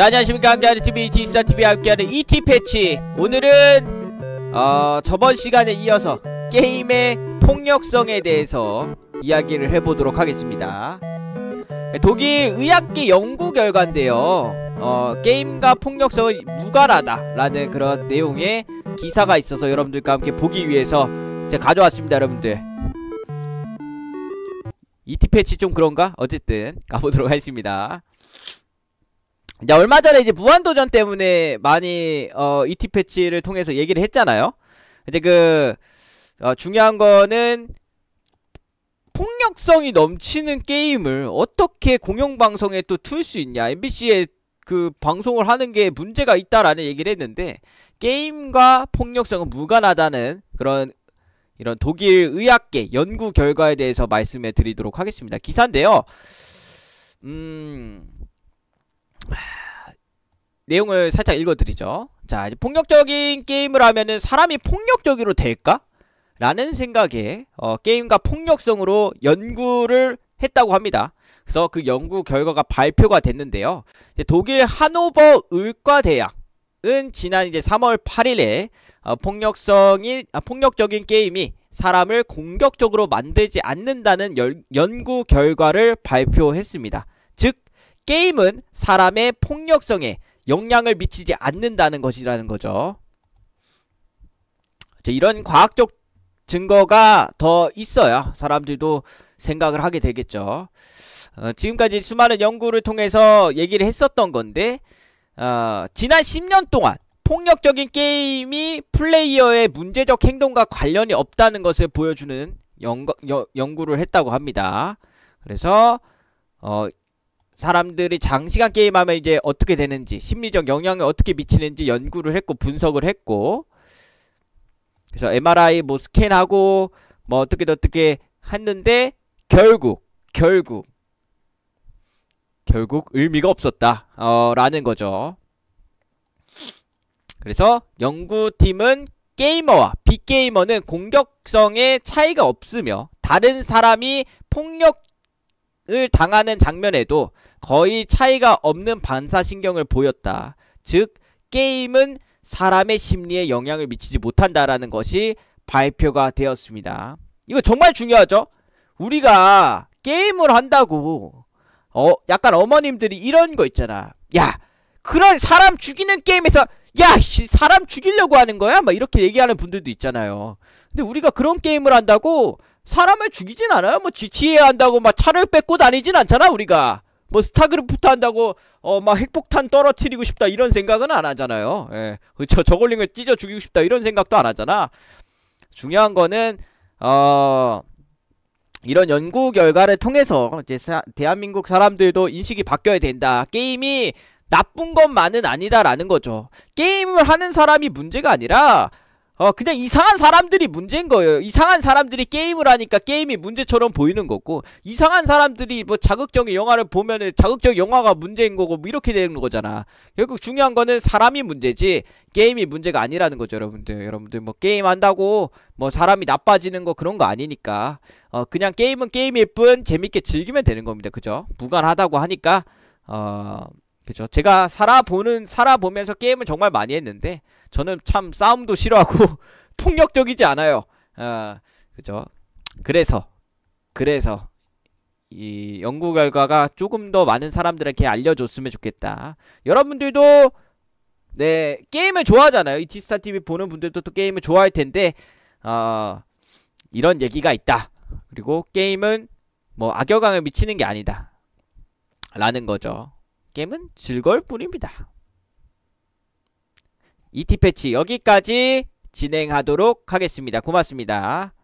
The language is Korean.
자 안녕하십니까 함께하는 TV 디지털 TV 함께하는 ET 패치 오늘은 어, 저번 시간에 이어서 게임의 폭력성에 대해서 이야기를 해보도록 하겠습니다 독일 의학계 연구 결과인데요 어, 게임과 폭력성은 무관하다 라는 그런 내용의 기사가 있어서 여러분들과 함께 보기 위해서 제가 가져왔습니다 여러분들 ET 패치 좀 그런가? 어쨌든 가보도록 하겠습니다 자, 얼마 전에 이제 무한도전 때문에 많이, 어, ET 패치를 통해서 얘기를 했잖아요? 이제 그, 어, 중요한 거는, 폭력성이 넘치는 게임을 어떻게 공영방송에 또 틀 수 있냐. MBC에 그 방송을 하는 게 문제가 있다라는 얘기를 했는데, 게임과 폭력성은 무관하다는 그런 이런 독일 의학계 연구 결과에 대해서 말씀해 드리도록 하겠습니다. 기사인데요. 음, 내용을 살짝 읽어드리죠. 자, 이제 폭력적인 게임을 하면은 사람이 폭력적으로 될까? 라는 생각에 어, 게임과 폭력성으로 연구를 했다고 합니다. 그래서 그 연구 결과가 발표가 됐는데요. 독일 하노버 의과대학은 지난 이제 3월 8일에 어, 폭력성이 아, 폭력적인 게임이 사람을 공격적으로 만들지 않는다는 열, 연구 결과를 발표했습니다. 즉 게임은 사람의 폭력성에 영향을 미치지 않는다는 것이라는 거죠. 이런 과학적 증거가 더 있어야 사람들도 생각을 하게 되겠죠. 어, 지금까지 수많은 연구를 통해서 얘기를 했었던 건데 어, 지난 10년 동안 폭력적인 게임이 플레이어의 문제적 행동과 관련이 없다는 것을 보여주는 연구, 를 했다고 합니다. 그래서 어, 사람들이 장시간 게임하면 이제 어떻게 되는지 심리적 영향을 어떻게 미치는지 연구를 했고 분석을 했고 그래서 MRI 뭐 스캔하고 뭐 어떻게 어떻게 했는데 결국 결국 결국 의미가 없었다 어, 라는 거죠 그래서 연구팀은 게이머와 빅게이머는공격성에 차이가 없으며 다른 사람이 폭력 을 당하는 장면에도 거의 차이가 없는 반사신경을 보였다. 즉 게임은 사람의 심리에 영향을 미치지 못한다라는 것이 발표가 되었습니다. 이거 정말 중요하죠? 우리가 게임을 한다고 어 약간 어머님들이 이런 거 있잖아. 야 그런 사람 죽이는 게임에서 야 씨, 사람 죽이려고 하는 거야? 막 이렇게 얘기하는 분들도 있잖아요. 근데 우리가 그런 게임을 한다고 사람을 죽이진 않아요. 뭐 GTA 한다고 막 차를 뺏고 다니진 않잖아 우리가. 뭐 스타그래프트 한다고 어막 핵폭탄 떨어뜨리고 싶다 이런 생각은 안 하잖아요. 예. 그저 저걸링을 찢어 죽이고 싶다 이런 생각도 안 하잖아. 중요한 거는 어 이런 연구 결과를 통해서 이제 사, 대한민국 사람들도 인식이 바뀌어야 된다. 게임이 나쁜 것만은 아니다라는 거죠. 게임을 하는 사람이 문제가 아니라 어 그냥 이상한 사람들이 문제인 거예요 이상한 사람들이 게임을 하니까 게임이 문제처럼 보이는 거고 이상한 사람들이 뭐 자극적인 영화를 보면은 자극적 영화가 문제인 거고 뭐 이렇게 되는 거잖아 결국 중요한 거는 사람이 문제지 게임이 문제가 아니라는 거죠 여러분들 여러분들 뭐 게임 한다고 뭐 사람이 나빠지는 거 그런 거 아니니까 어 그냥 게임은 게임일 뿐 재밌게 즐기면 되는 겁니다 그죠 무관하다고 하니까 어 그죠? 제가 살아보는 살아보면서 게임을 정말 많이 했는데 저는 참 싸움도 싫어하고 폭력적이지 않아요. 아, 그죠? 그래서 그래서 이 연구 결과가 조금 더 많은 사람들에게 알려줬으면 좋겠다. 여러분들도 네 게임을 좋아하잖아요. 이 디스타 TV 보는 분들도 또 게임을 좋아할 텐데 아 이런 얘기가 있다. 그리고 게임은 뭐악역향을 미치는 게 아니다. 라는 거죠. 게임은 즐거울 뿐입니다. ET 패치 여기까지 진행하도록 하겠습니다. 고맙습니다.